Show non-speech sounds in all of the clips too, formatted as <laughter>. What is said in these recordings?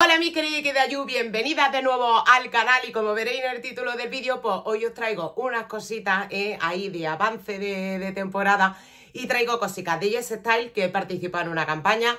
Hola mi querida que bienvenidas de nuevo al canal y como veréis en el título del vídeo, pues hoy os traigo unas cositas eh, ahí de avance de, temporada y traigo cositas de Yes Style que he participado en una campaña,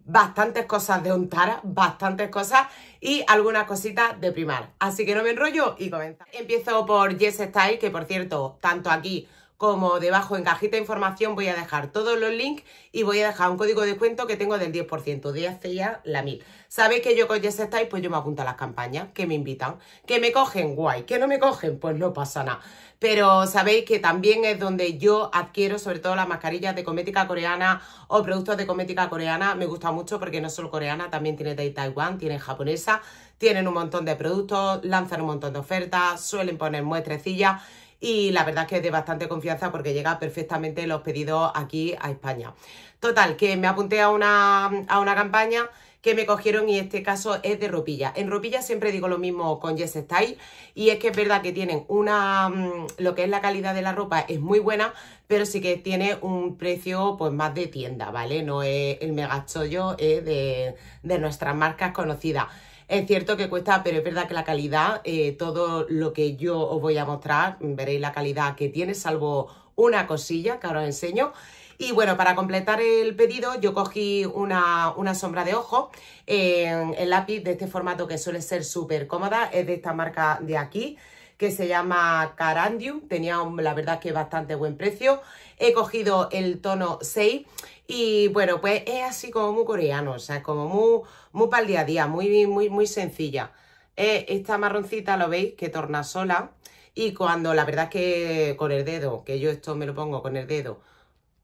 bastantes cosas de untar, bastantes cosas y algunas cositas de Primar. Así que no me enrollo y comenzamos. Empiezo por Yes Style, que por cierto, tanto aquí como debajo en cajita de información voy a dejar todos los links y voy a dejar un código de descuento que tengo del 10% de hace ya la mil. Sabéis que yo con YesStyle? estáis, pues yo me apunto a las campañas que me invitan, que me cogen, guay, que no me cogen, pues no pasa nada. Pero sabéis que también es donde yo adquiero sobre todo las mascarillas de cosmética coreana o productos de cosmética coreana. Me gusta mucho porque no solo coreana, también tiene de Taiwán, tiene japonesa, tienen un montón de productos, lanzan un montón de ofertas, suelen poner muestrecillas y la verdad es que es de bastante confianza porque llega perfectamente los pedidos aquí a España. Total, que me apunté a una, campaña que me cogieron y este caso es de ropilla. En ropilla siempre digo lo mismo con Yes Style y es que es verdad que tienen una, mm, lo que es la calidad de la ropa es muy buena, pero sí que tiene un precio pues más de tienda, ¿vale? No es el megachollo de nuestras marcas conocidas. Es cierto que cuesta, pero es verdad que la calidad, eh, todo lo que yo os voy a mostrar, veréis la calidad que tiene, salvo una cosilla que ahora os enseño. Y bueno, para completar el pedido yo cogí una, sombra de ojo el eh, lápiz de este formato que suele ser súper cómoda, es de esta marca de aquí que se llama Carandium, tenía la verdad que bastante buen precio, he cogido el tono 6 y bueno, pues es así como muy coreano, o sea, como muy, muy para el día a día, muy, muy, muy sencilla. esta marroncita, ¿lo veis? Que torna sola y cuando la verdad que con el dedo, que yo esto me lo pongo con el dedo,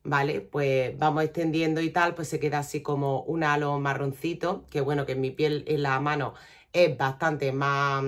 ¿vale? Pues vamos extendiendo y tal, pues se queda así como un halo marroncito, que bueno, que en mi piel, en la mano, es bastante más,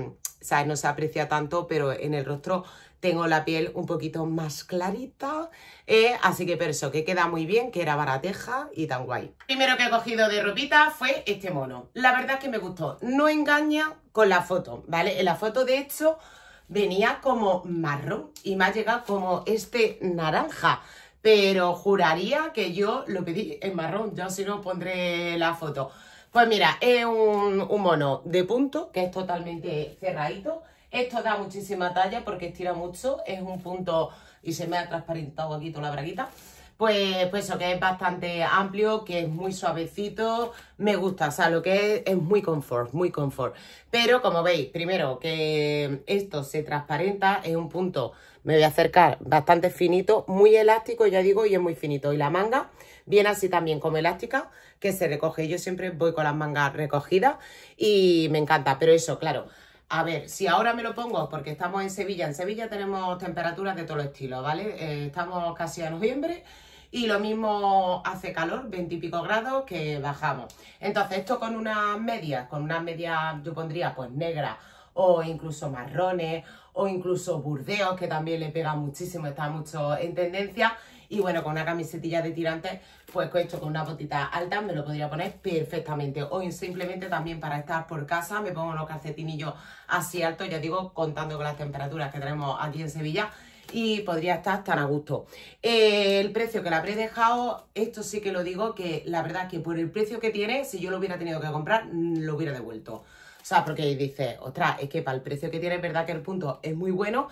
no se aprecia tanto, pero en el rostro tengo la piel un poquito más clarita, eh, así que pero eso, que queda muy bien, que era barateja y tan guay. Primero que he cogido de ropita fue este mono, la verdad es que me gustó, no engaña con la foto, ¿vale? En la foto de hecho venía como marrón y me ha llegado como este naranja, pero juraría que yo lo pedí en marrón, ya si no pondré la foto. Pues mira, es un, mono de punto, que es totalmente cerradito. Esto da muchísima talla porque estira mucho, es un punto y se me ha transparentado aquí toda la braguita. Pues, pues eso, que es bastante amplio, que es muy suavecito, me gusta, o sea, lo que es, es muy confort, muy confort. Pero como veis, primero que esto se transparenta, es un punto me voy a acercar bastante finito, muy elástico, ya digo, y es muy finito. Y la manga viene así también como elástica, que se recoge. Yo siempre voy con las mangas recogidas y me encanta, pero eso, claro. A ver, si ahora me lo pongo, porque estamos en Sevilla, en Sevilla tenemos temperaturas de todo estilo, estilo ¿vale? Eh, estamos casi a noviembre y lo mismo hace calor, 20 y pico grados, que bajamos. Entonces esto con unas medias, con unas medias yo pondría pues negras o incluso marrones, o incluso burdeos, que también le pega muchísimo, está mucho en tendencia. Y bueno, con una camisetilla de tirantes, pues esto con una botita alta me lo podría poner perfectamente. O simplemente también para estar por casa me pongo unos calcetinillos así altos, ya digo, contando con las temperaturas que tenemos aquí en Sevilla. Y podría estar tan a gusto. Eh, el precio que la habré dejado, esto sí que lo digo, que la verdad es que por el precio que tiene, si yo lo hubiera tenido que comprar, lo hubiera devuelto. O sea, porque dice, otra es que para el precio que tiene es verdad que el punto es muy bueno,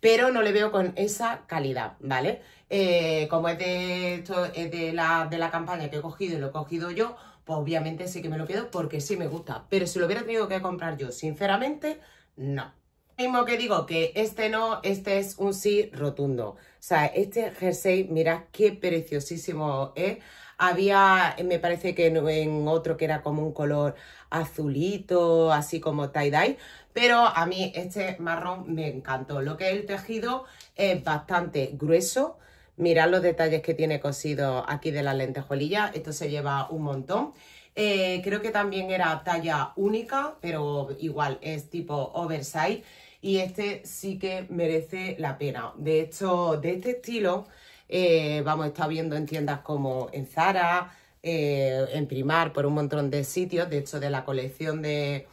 pero no le veo con esa calidad, ¿vale? Eh, como es de, esto, de la, de la campaña que he cogido y lo he cogido yo, pues obviamente sí que me lo quedo porque sí me gusta. Pero si lo hubiera tenido que comprar yo, sinceramente, no. Mismo que digo que este no, este es un sí rotundo. O sea, este jersey, mirad qué preciosísimo es. Había, me parece que en otro que era como un color azulito, así como tie-dye, pero a mí este marrón me encantó. Lo que es el tejido es bastante grueso, mirad los detalles que tiene cosido aquí de las lentejuelillas, esto se lleva un montón. Eh, creo que también era talla única, pero igual es tipo oversize y este sí que merece la pena. De hecho, de este estilo, eh, vamos a estar viendo en tiendas como en Zara, eh, en primar por un montón de sitios. De hecho, de la colección de,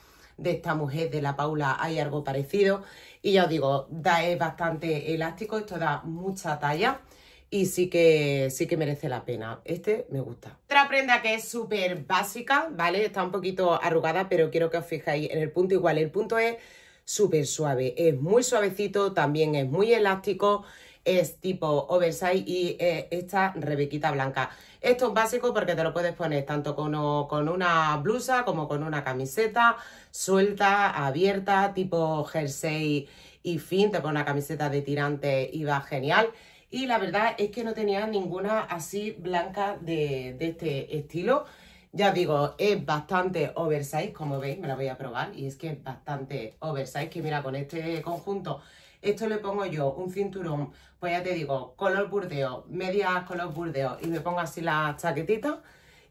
esta mujer, de la Paula, hay algo parecido. Y ya os digo, da, es bastante elástico, esto da mucha talla y sí que, sí que merece la pena. Este me gusta. Otra prenda que es súper básica, ¿vale? Está un poquito arrugada, pero quiero que os fijéis en el punto igual. El punto es súper suave, es muy suavecito, también es muy elástico, es tipo oversize y eh, esta rebequita blanca. Esto es básico porque te lo puedes poner tanto con, con una blusa como con una camiseta suelta, abierta, tipo jersey y fin. Te pone una camiseta de tirante y va genial. Y la verdad es que no tenía ninguna así blanca de, de este estilo. Ya digo, es bastante oversize, como veis, me la voy a probar. Y es que es bastante oversize, que mira, con este conjunto esto le pongo yo, un cinturón, pues ya te digo, color burdeo, medias color burdeo y me pongo así la chaquetita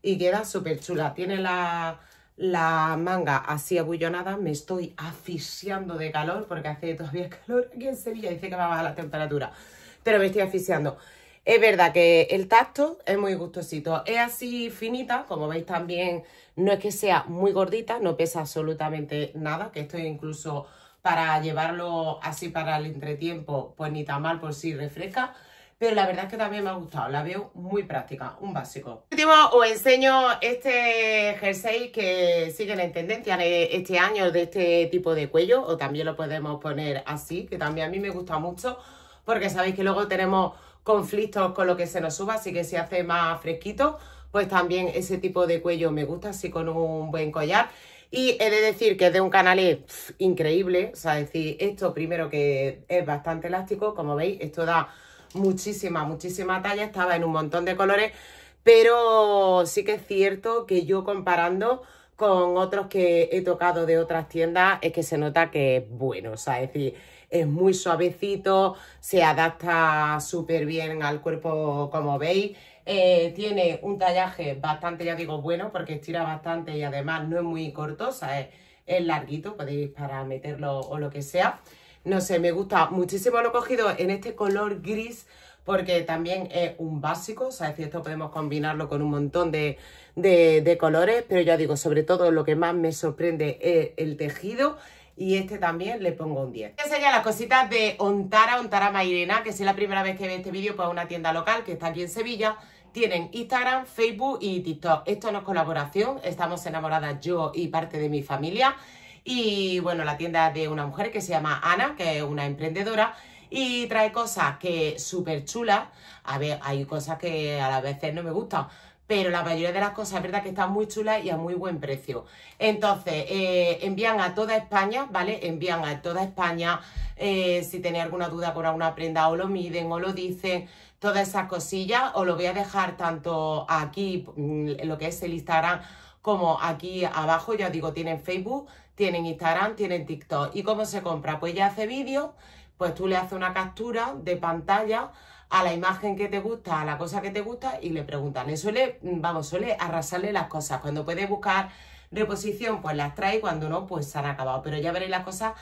y queda súper chula. Tiene la, manga así abullonada, me estoy asfixiando de calor porque hace todavía <laughs> calor aquí en Sevilla, dice que va a bajar la temperatura, pero me estoy asfixiando. Es verdad que el tacto es muy gustosito. Es así finita, como veis también no es que sea muy gordita, no pesa absolutamente nada, que esto incluso para llevarlo así para el entretiempo, pues ni tan mal por si refresca. Pero la verdad es que también me ha gustado, la veo muy práctica, un básico. Último, os enseño este jersey que sigue en tendencia este año de este tipo de cuello, o también lo podemos poner así, que también a mí me gusta mucho, porque sabéis que luego tenemos conflictos con lo que se nos suba, así que si hace más fresquito, pues también ese tipo de cuello me gusta, así con un buen collar. Y he de decir que es de un canal increíble, o sea, decir, esto primero que es bastante elástico, como veis, esto da muchísima, muchísima talla, estaba en un montón de colores, pero sí que es cierto que yo comparando con otros que he tocado de otras tiendas es que se nota que es bueno, o sea, decir, es muy suavecito, se adapta súper bien al cuerpo, como veis, eh, tiene un tallaje bastante, ya digo, bueno, porque estira bastante y además no es muy corto, es, larguito, podéis para meterlo o lo que sea. No sé, me gusta muchísimo lo cogido en este color gris porque también es un básico, o sea, es cierto, podemos combinarlo con un montón de, colores, pero ya digo, sobre todo lo que más me sorprende es el tejido y este también le pongo un 10. Voy ya las cositas de Ontara, Ontara Mairena, que si es la primera vez que ve este vídeo, pues una tienda local que está aquí en Sevilla, tienen Instagram, Facebook y TikTok. Esto no es colaboración, estamos enamoradas yo y parte de mi familia. Y bueno, la tienda de una mujer que se llama Ana, que es una emprendedora y trae cosas que súper chulas. A ver, hay cosas que a las veces no me gustan, pero la mayoría de las cosas es verdad que están muy chulas y a muy buen precio. Entonces, eh, envían a toda España, ¿vale? Envían a toda España. Eh, si tenéis alguna duda por alguna prenda, o lo miden o lo dicen todas esas cosillas. Os lo voy a dejar tanto aquí, mm, lo que es el Instagram, como aquí abajo. Ya os digo, tienen Facebook, tienen Instagram, tienen TikTok. ¿Y cómo se compra? Pues ya hace vídeo, pues tú le haces una captura de pantalla a la imagen que te gusta, a la cosa que te gusta y le preguntan. Le suele, mm, vamos, suele arrasarle las cosas. Cuando puede buscar reposición, pues las trae, cuando no, pues se han acabado. Pero ya veréis las cosas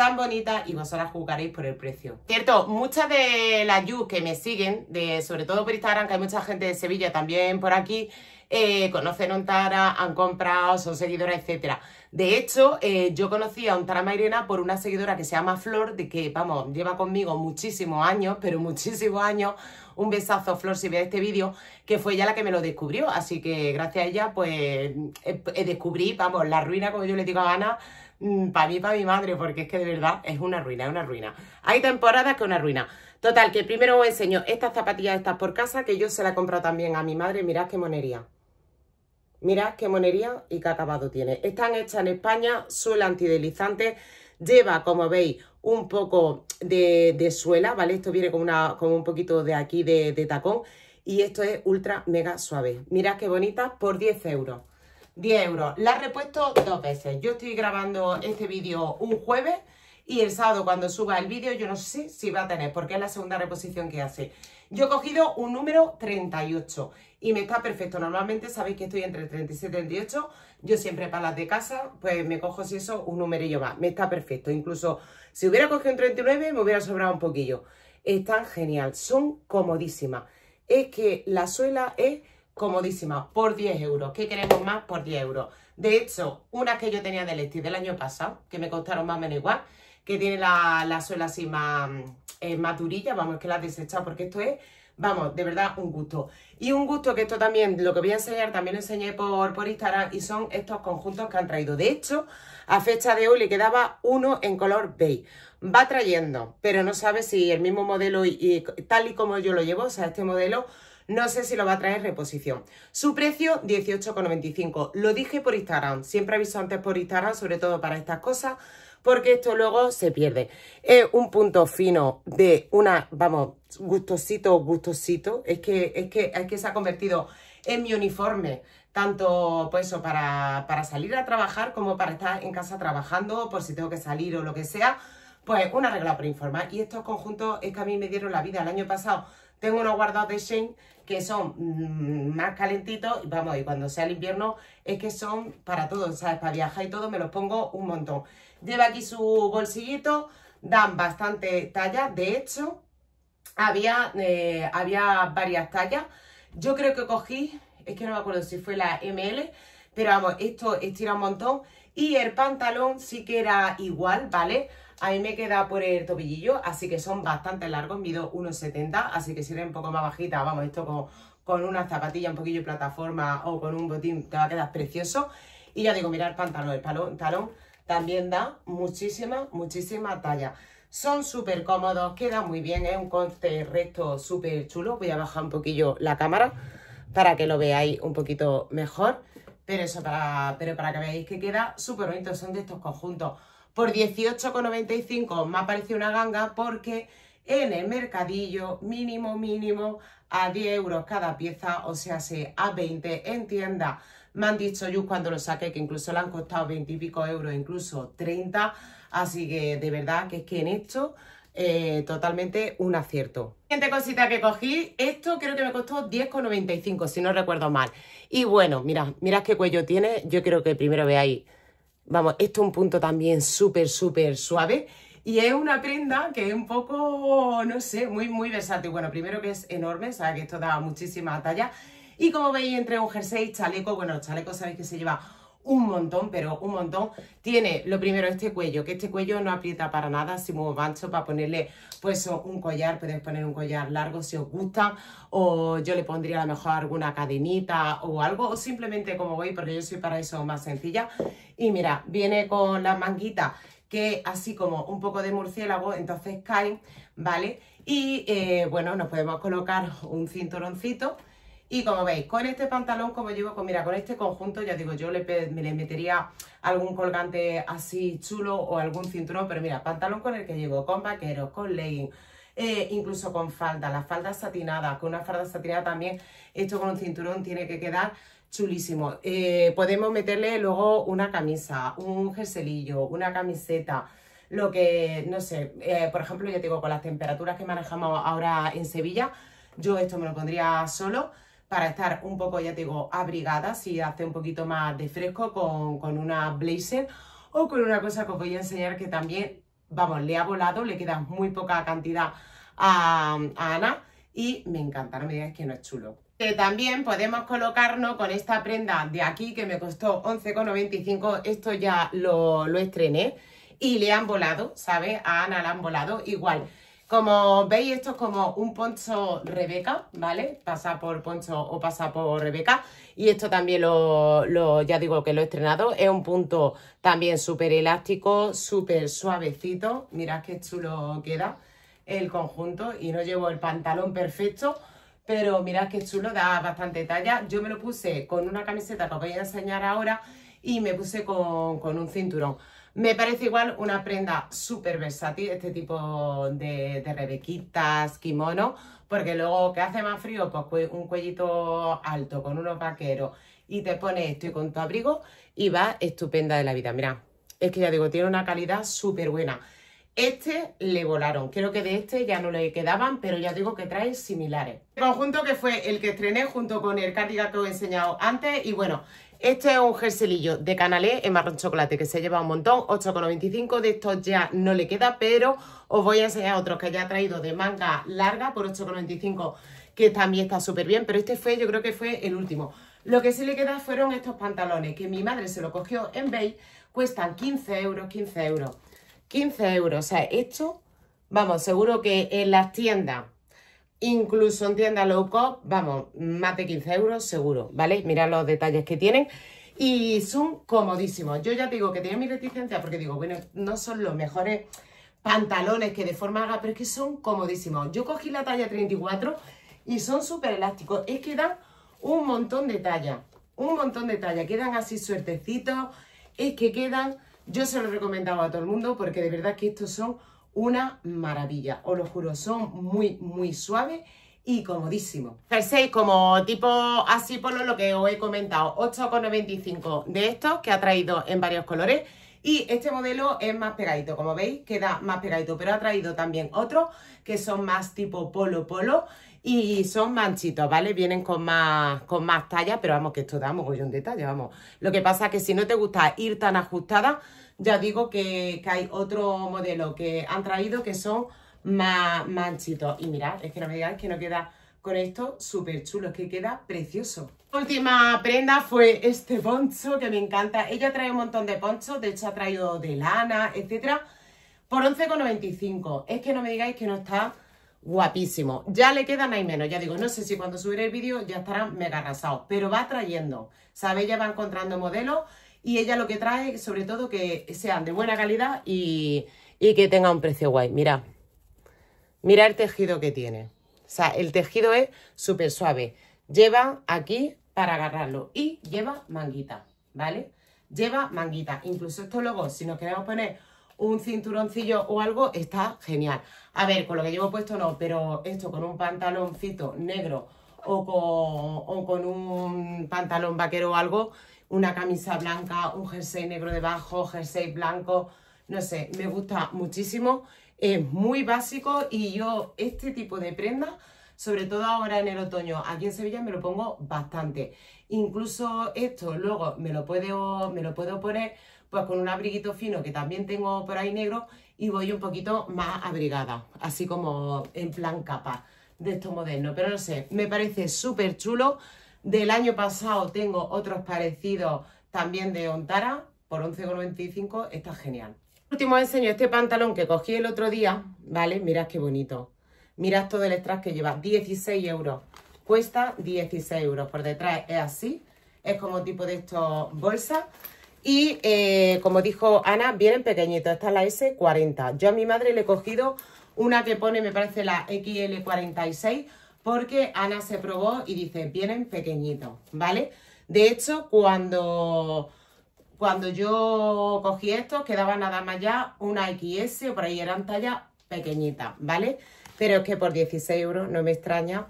tan bonitas y vosotras juzgaréis por el precio. Cierto, muchas de las you que me siguen, de, sobre todo por Instagram, que hay mucha gente de Sevilla también por aquí, eh, conocen Ontara, han comprado, son seguidoras, etcétera. De hecho, eh, yo conocí a Ontara Mairena por una seguidora que se llama Flor, de que, vamos, lleva conmigo muchísimos años, pero muchísimos años. Un besazo, Flor, si ve este vídeo, que fue ella la que me lo descubrió. Así que gracias a ella, pues, eh, eh descubrí, vamos, la ruina, como yo le digo a Ana, Mm, para mí, para mi madre, porque es que de verdad es una ruina, es una ruina. Hay temporadas que es una ruina. Total, que primero os enseño estas zapatillas estas por casa, que yo se las he comprado también a mi madre. Mirad qué monería. Mirad qué monería y qué acabado tiene. Están hechas en España, suela antidelizante. Lleva, como veis, un poco de, suela, ¿vale? Esto viene con, una, con un poquito de aquí de, tacón. Y esto es ultra mega suave. Mirad qué bonita, por 10 euros. 10 euros. La he repuesto dos veces. Yo estoy grabando este vídeo un jueves y el sábado cuando suba el vídeo yo no sé si va a tener, porque es la segunda reposición que hace. Yo he cogido un número 38 y me está perfecto. Normalmente sabéis que estoy entre 37 y 38. Yo siempre para las de casa, pues me cojo si eso un numerillo más. Me está perfecto. Incluso si hubiera cogido un 39 me hubiera sobrado un poquillo. Están genial, son comodísimas. Es que la suela es comodísima, por 10 euros. ¿Qué queremos más? Por 10 euros. De hecho, unas que yo tenía de Lesti del año pasado, que me costaron más o menos igual, que tiene la, suela así más, eh, maturilla. durilla, vamos, que la he porque esto es, vamos, de verdad, un gusto. Y un gusto que esto también, lo que voy a enseñar, también lo enseñé por, por Instagram y son estos conjuntos que han traído. De hecho, a fecha de hoy le quedaba uno en color beige va trayendo, pero no sabe si el mismo modelo y, tal y como yo lo llevo, o sea, este modelo, no sé si lo va a traer reposición. Su precio, 18,95. Lo dije por Instagram, siempre aviso antes por Instagram, sobre todo para estas cosas, porque esto luego se pierde. Es un punto fino de una, vamos, gustosito, gustosito. Es que, es que, se ha convertido en mi uniforme tanto pues para, para salir a trabajar como para estar en casa trabajando, por si tengo que salir o lo que sea, pues una regla para informar. Y estos conjuntos es que a mí me dieron la vida el año pasado. Tengo unos guardados de Shane que son mm, más calentitos. Y Vamos, y cuando sea el invierno es que son para todo, ¿sabes? Para viajar y todo me los pongo un montón. Lleva aquí su bolsillito. Dan bastante talla. De hecho, había, eh, había varias tallas. Yo creo que cogí, es que no me acuerdo si fue la ML, pero vamos, esto estira un montón. Y el pantalón sí que era igual, ¿vale? A mí me queda por el tobillillo, así que son bastante largos, mido 1,70, así que si eres un poco más bajita, vamos, esto con, una zapatilla un poquillo plataforma o con un botín te va a quedar precioso. Y ya digo, mirar el pantalón, el talón, también da muchísima, muchísima talla. Son súper cómodos, queda muy bien, es un corte recto súper chulo. Voy a bajar un poquillo la cámara para que lo veáis un poquito mejor. Pero eso, para, pero para que veáis que queda súper bonito, son de estos conjuntos por 18,95 me ha parecido una ganga porque en el mercadillo mínimo mínimo a 10 euros cada pieza, o sea, se a 20 en tienda. Me han dicho yo cuando lo saqué que incluso le han costado 20 y pico euros, incluso 30. Así que de verdad que es que en esto eh, totalmente un acierto. Siguiente cosita que cogí, esto creo que me costó 10,95 si no recuerdo mal. Y bueno, mira, mirad qué cuello tiene, yo creo que primero veáis Vamos, esto es un punto también súper, súper suave. Y es una prenda que es un poco, no sé, muy, muy versátil. Bueno, primero que es enorme, o sea que esto da muchísima talla. Y como veis, entre un jersey, chaleco, bueno, chaleco sabéis que se lleva un montón, pero un montón. Tiene lo primero este cuello, que este cuello no aprieta para nada, si muy ancho para ponerle pues un collar, puedes poner un collar largo si os gusta, o yo le pondría a lo mejor alguna cadenita o algo, o simplemente como voy, porque yo soy para eso más sencilla. Y mira, viene con las manguitas que así como un poco de murciélago, entonces caen, ¿vale? Y eh, bueno, nos podemos colocar un cinturoncito y como veis, con este pantalón, como llevo, con, mira, con este conjunto, ya digo, yo le, me le metería algún colgante así chulo o algún cinturón, pero mira, pantalón con el que llevo, con vaqueros, con legging, eh, incluso con falda, las falda satinadas, con una falda satinada también, esto con un cinturón tiene que quedar chulísimo. Eh, podemos meterle luego una camisa, un jerselillo, una camiseta, lo que, no sé, eh, por ejemplo, ya digo, con las temperaturas que manejamos ahora en Sevilla, yo esto me lo pondría solo, para estar un poco, ya te digo, abrigada, si hace un poquito más de fresco con, una blazer o con una cosa que os voy a enseñar que también, vamos, le ha volado, le queda muy poca cantidad a, Ana y me encanta, no me digas que no es chulo. Que también podemos colocarnos con esta prenda de aquí que me costó 11,95, esto ya lo, lo estrené y le han volado, ¿sabes? A Ana le han volado igual. Como veis, esto es como un poncho Rebeca, ¿vale? Pasa por poncho o pasa por Rebeca. Y esto también lo, ya digo que lo he estrenado. Es un punto también súper elástico, súper suavecito. Mirad qué chulo queda el conjunto. Y no llevo el pantalón perfecto, pero mirad qué chulo, da bastante talla. Yo me lo puse con una camiseta que os voy a enseñar ahora y me puse con, un cinturón. Me parece igual una prenda súper versátil, este tipo de, de rebequitas, kimono, porque luego que hace más frío, pues un cuellito alto con unos vaqueros y te pones esto y con tu abrigo y va estupenda de la vida. Mira, es que ya digo, tiene una calidad súper buena. Este le volaron, creo que de este ya no le quedaban, pero ya digo que trae similares. El conjunto que fue el que estrené junto con el cardigan que os he enseñado antes y bueno, este es un jerselillo de Canalé en marrón chocolate que se lleva un montón, 8,95. De estos ya no le queda, pero os voy a enseñar otros que ya he traído de manga larga por 8,95, que también está súper bien. Pero este fue, yo creo que fue el último. Lo que sí le queda fueron estos pantalones, que mi madre se lo cogió en beige, cuestan 15 euros, 15 euros, 15 euros. O sea, esto, vamos, seguro que en las tiendas incluso en tienda low cost, vamos, más de 15 euros seguro, ¿vale? Mirad los detalles que tienen y son comodísimos. Yo ya digo que tenía mi reticencia porque digo, bueno, no son los mejores pantalones que de forma haga, pero es que son comodísimos. Yo cogí la talla 34 y son súper elásticos. Es que dan un montón de talla, un montón de talla. Quedan así suertecitos, es que quedan... Yo se lo he recomendado a todo el mundo porque de verdad que estos son una maravilla, os lo juro, son muy, muy suaves y comodísimo. Jersey como tipo así polo, lo que os he comentado, 8,95 de estos que ha traído en varios colores. Y este modelo es más pegadito, como veis, queda más pegadito, pero ha traído también otros que son más tipo polo polo y son manchitos, ¿vale? Vienen con más, con más talla, pero vamos que esto da mogollón de detalle vamos. Lo que pasa es que si no te gusta ir tan ajustada, ya digo que, hay otro modelo que han traído que son más manchitos. Y mirad, es que no me digáis que no queda con esto súper chulo, es que queda precioso. última prenda fue este poncho que me encanta. Ella trae un montón de ponchos, de hecho ha traído de lana, etcétera, por 11,95. Es que no me digáis que no está guapísimo. Ya le quedan ahí menos, ya digo, no sé si cuando subiré el vídeo ya estarán mega arrasados, pero va trayendo, ¿sabéis? Ya va encontrando modelos y ella lo que trae, sobre todo, que sean de buena calidad y, que tenga un precio guay. Mira, mira el tejido que tiene. O sea, el tejido es súper suave. Lleva aquí para agarrarlo y lleva manguita, ¿vale? Lleva manguita. Incluso esto luego, si nos queremos poner un cinturoncillo o algo, está genial. A ver, con lo que llevo puesto no, pero esto con un pantaloncito negro o con un pantalón vaquero o algo, una camisa blanca, un jersey negro debajo, jersey blanco, no sé, me gusta muchísimo, es muy básico y yo este tipo de prenda, sobre todo ahora en el otoño, aquí en Sevilla me lo pongo bastante. Incluso esto luego me lo puedo, me lo puedo poner pues con un abriguito fino que también tengo por ahí negro y voy un poquito más abrigada, así como en plan capa de estos modernos. Pero no sé, me parece súper chulo. Del año pasado tengo otros parecidos también de Ontara por 11,95. Está genial. Último enseño este pantalón que cogí el otro día, ¿vale? Mirad qué bonito. Mirad todo el extra que lleva, 16 euros. Cuesta 16 euros. Por detrás es así, es como tipo de estos bolsas. Y eh, como dijo Ana, vienen pequeñitos. Esta es la S40. Yo a mi madre le he cogido una que pone, me parece la XL46, porque Ana se probó y dice, vienen pequeñitos, ¿vale? De hecho, cuando, cuando yo cogí estos, quedaba nada más ya una XS o por ahí eran tallas pequeñitas, ¿vale? Pero es que por 16 euros no me extraña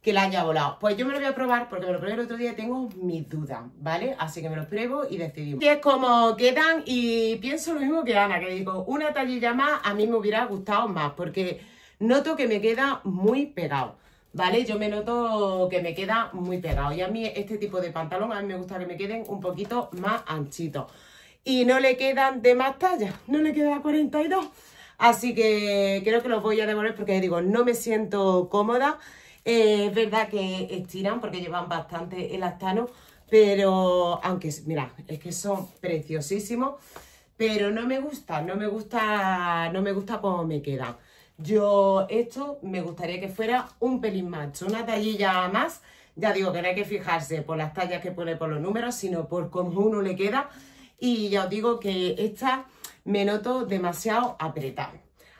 que la haya volado. Pues yo me lo voy a probar porque me lo probé el otro día y tengo mis dudas, ¿vale? Así que me los pruebo y decidimos. Y es como quedan y pienso lo mismo que Ana, que digo, una tallilla más a mí me hubiera gustado más porque noto que me queda muy pegado. ¿vale? Yo me noto que me queda muy pegado y a mí este tipo de pantalón a mí me gusta que me queden un poquito más anchitos. Y no le quedan de más talla, no le queda 42. Así que creo que los voy a devolver porque digo, no me siento cómoda. Eh, es verdad que estiran porque llevan bastante elastano, pero aunque, mira, es que son preciosísimos, pero no me gusta, no me gusta, no me gusta cómo me quedan. Yo esto me gustaría que fuera un pelín macho, una tallilla más. Ya digo que no hay que fijarse por las tallas que pone por los números, sino por cómo uno le queda. Y ya os digo que esta me noto demasiado apretada.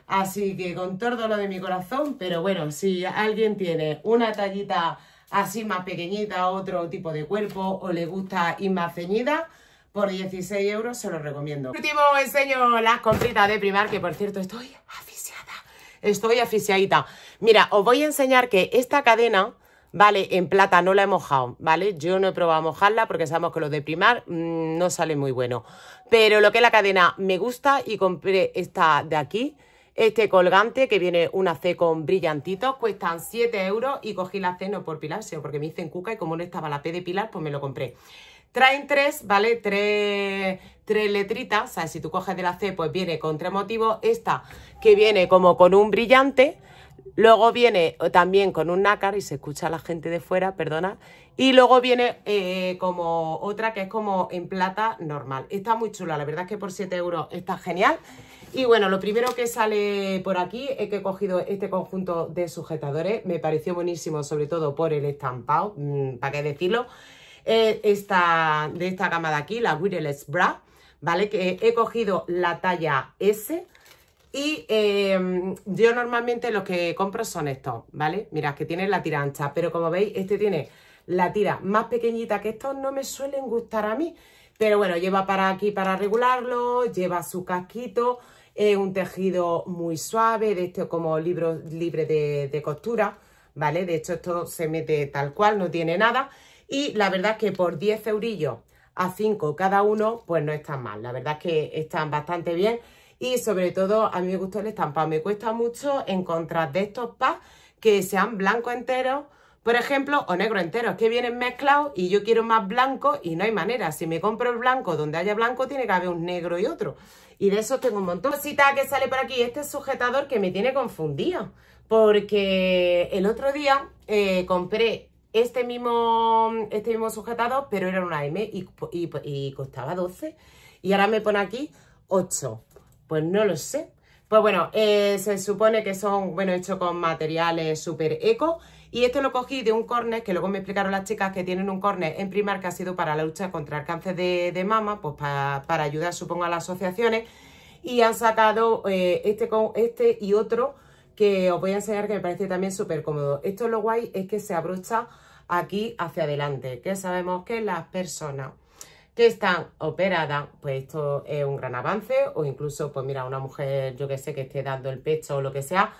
Así que con todo lo de mi corazón, pero bueno, si alguien tiene una tallita así más pequeñita, otro tipo de cuerpo o le gusta ir más ceñida, por 16 euros se lo recomiendo. último, enseño las compritas de Primar, que por cierto estoy haciendo estoy asfixiadita. Mira, os voy a enseñar que esta cadena, ¿vale? En plata no la he mojado, ¿vale? Yo no he probado a mojarla porque sabemos que lo de primar mm, no sale muy bueno. Pero lo que es la cadena me gusta y compré esta de aquí, este colgante que viene una C con brillantitos, cuestan 7 euros y cogí la C no por Pilar, sino porque me hice en cuca y como no estaba la P de Pilar, pues me lo compré. Traen tres, ¿vale? Tres, tres letritas, o sea, si tú coges de la C, pues viene con tres motivos. Esta que viene como con un brillante, luego viene eh, también con un nácar y se escucha a la gente de fuera, perdona. Y luego viene eh, como otra que es como en plata normal. Está muy chula, la verdad es que por 7 euros está genial. Y bueno, lo primero que sale por aquí es que he cogido este conjunto de sujetadores. Me pareció buenísimo, sobre todo por el estampado, mm, ¿para qué decirlo? Eh, esta, de esta gama de aquí, la Wireless Bra, ¿vale? Que he cogido la talla S y em, yo normalmente los que compro son estos, ¿vale? Mirad, que tienen la tira ancha, pero como veis, este tiene la tira más pequeñita que estos, no me suelen gustar a mí. Pero bueno, lleva para aquí para regularlo, lleva su casquito, es un tejido muy suave, de este como libro libre de, de costura, ¿vale? De hecho, esto se mete tal cual, no tiene nada. Y la verdad es que por 10 eurillos a 5 cada uno, pues no están mal. La verdad es que están bastante bien. Y sobre todo, a mí me gustó el estampado. Me cuesta mucho encontrar de estos pa que sean blanco entero, por ejemplo, o negro entero. Es que vienen mezclados y yo quiero más blanco y no hay manera. Si me compro el blanco, donde haya blanco, tiene que haber un negro y otro. Y de eso tengo un montón. Cosita que sale por aquí, este sujetador que me tiene confundido. Porque el otro día eh, compré este mismo, este mismo pero era una M y, costaba 12. Y ahora me pone aquí 8. Pues no lo sé. Pues bueno, eh, se supone que son, bueno, hechos con materiales súper eco. Y esto lo cogí de un córner, que luego me explicaron las chicas que tienen un córner en primar que ha sido para la lucha contra el cáncer de, mama, pues para ayudar, supongo, a las asociaciones. Y han sacado eh, este, con, este y otro que os voy a enseñar que me parece también súper cómodo. Esto lo guay es que se abrocha aquí hacia adelante, que sabemos que las personas que están operadas, pues esto es un gran avance, o incluso, pues mira, una mujer, yo que sé, que esté dando el pecho o lo que sea,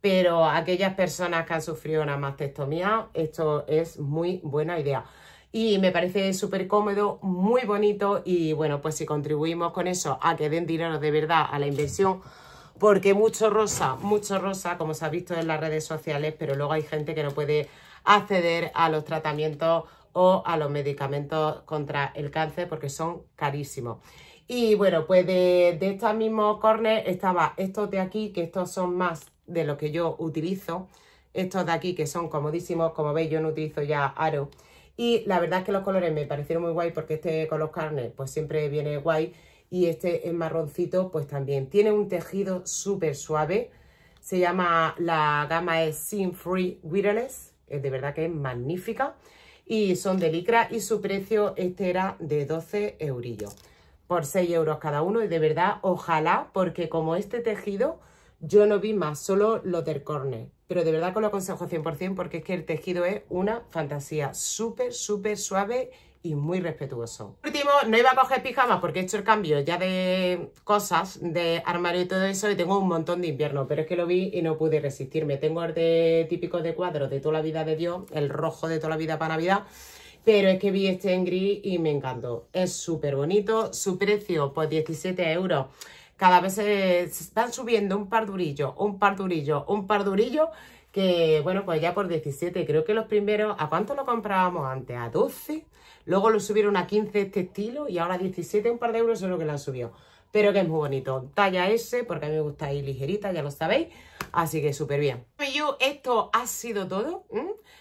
pero aquellas personas que han sufrido una mastectomía, esto es muy buena idea. Y me parece súper cómodo, muy bonito y bueno, pues si contribuimos con eso a que den dinero de verdad a la inversión, porque mucho rosa, mucho rosa, como se ha visto en las redes sociales, pero luego hay gente que no puede acceder a los tratamientos o a los medicamentos contra el cáncer porque son carísimos. Y bueno, pues de, estos mismos córneres estaba estos de aquí, que estos son más de lo que yo utilizo. Estos de aquí que son comodísimos, como veis yo no utilizo ya aro. Y la verdad es que los colores me parecieron muy guay porque este con los carnes pues siempre viene guay. Y este en marroncito pues también. Tiene un tejido súper suave. Se llama, la gama es Sin Free Wireless de verdad que es magnífica. Y son de licra y su precio este era de 12 eurillos por 6 euros cada uno. Y de verdad, ojalá, porque como este tejido yo no vi más, solo los del corne. Pero de verdad que lo aconsejo 100% porque es que el tejido es una fantasía súper, súper suave y muy respetuoso. Por último, no iba a coger pijamas porque he hecho el cambio ya de cosas, de armario y todo eso, y tengo un montón de invierno, pero es que lo vi y no pude resistirme. Tengo el de típico de cuadro de toda la vida de Dios, el rojo de toda la vida para Navidad, pero es que vi este en gris y me encantó. Es súper bonito, su precio, pues 17 euros. Cada vez se, están subiendo un par durillo, un par durillo, un par durillo, que bueno, pues ya por 17, creo que los primeros, ¿a cuánto lo comprábamos antes? ¿A 12? Luego lo subieron a 15 este estilo y ahora 17, un par de euros es lo que la han subido. Pero que es muy bonito. Talla S, porque a mí me gusta ir ligerita, ya lo sabéis. Así que súper bien. Yo, esto ha sido todo.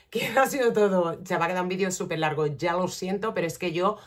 Que <laughs> ha sido todo. Se va a quedar un vídeo súper largo, ya lo siento, pero es que yo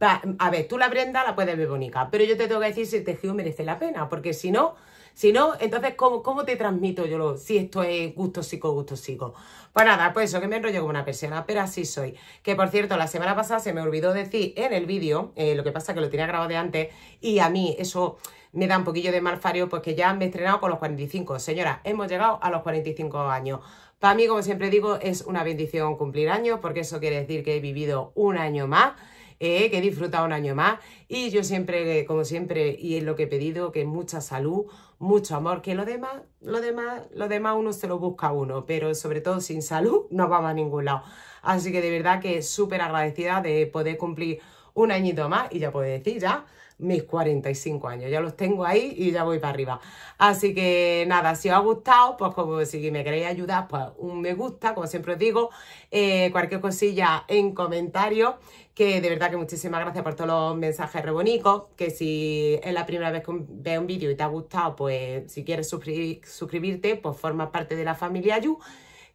a ver, tú la prenda la puedes ver bonita, pero yo te tengo que decir si el tejido merece la pena, porque si no, si no, entonces, ¿cómo, te transmito yo lo, si esto es gusto psico, gusto psico? Pues nada, pues eso, que me enrollo como una persona, pero así soy. Que por cierto, la semana pasada se me olvidó decir en el vídeo, eh, lo que pasa que lo tenía grabado de antes, y a mí eso me da un poquillo de malfario, porque pues ya me he estrenado con los 45. Señora, hemos llegado a los 45 años. Para mí, como siempre digo, es una bendición cumplir años, porque eso quiere decir que he vivido un año más eh, que he disfrutado un año más. Y yo siempre, como siempre, y es lo que he pedido, que mucha salud, mucho amor, que lo demás, lo demás, lo demás uno se lo busca uno, pero sobre todo sin salud <laughs> no vamos a ningún lado. Así que de verdad que súper agradecida de poder cumplir un añito más y ya puedo decir ya mis 45 años. Ya los tengo ahí y ya voy para arriba. Así que nada, si os ha gustado, pues como si me queréis ayudar, pues un me gusta, como siempre os digo, eh, cualquier cosilla en comentarios, que de verdad que muchísimas gracias por todos los mensajes rebonicos, que si es la primera vez que veo un vídeo y te ha gustado, pues si quieres suscribirte, pues formas parte de la familia Yu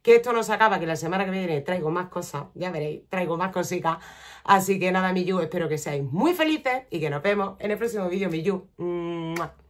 que esto no se acaba, que la semana que viene traigo más cosas, ya veréis, traigo más cositas. Así que nada, mi yu, espero que seáis muy felices y que nos vemos en el próximo vídeo, mi yu.